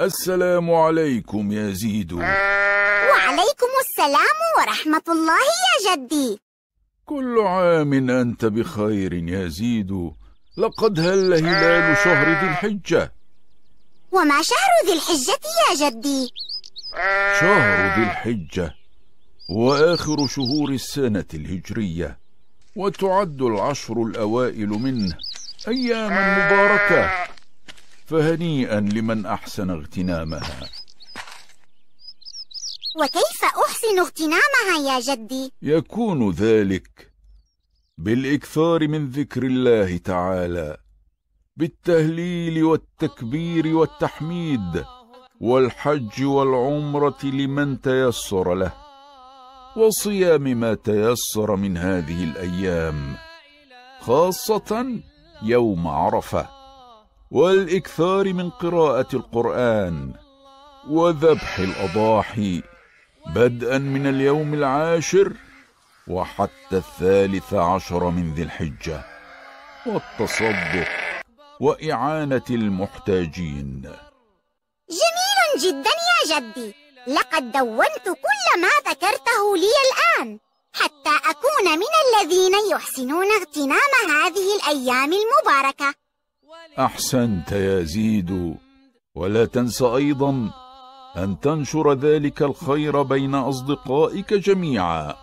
السلام عليكم يا زيد وعليكم السلام ورحمة الله يا جدي كل عام أنت بخير يا زيد لقد هل هلال شهر ذي الحجة وما شهر ذي الحجة يا جدي؟ شهر ذي الحجة وآخر شهور السنة الهجرية وتعد العشر الأوائل منه أياما مباركة فهنيئا لمن أحسن اغتنامها وكيف أحسن اغتنامها يا جدي؟ يكون ذلك بالإكثار من ذكر الله تعالى بالتهليل والتكبير والتحميد والحج والعمرة لمن تيسر له وصيام ما تيسر من هذه الأيام خاصة يوم عرفه والإكثار من قراءة القرآن وذبح الأضاحي بدءا من اليوم العاشر وحتى الثالث عشر من ذي الحجة والتصدق وإعانة المحتاجين جميل جدا يا جدي لقد دونت كل ما ذكرته لي الآن حتى أكون من الذين يحسنون اغتنام هذه الأيام المباركة أحسنت يا زيد ولا تنس أيضا أن تنشر ذلك الخير بين أصدقائك جميعا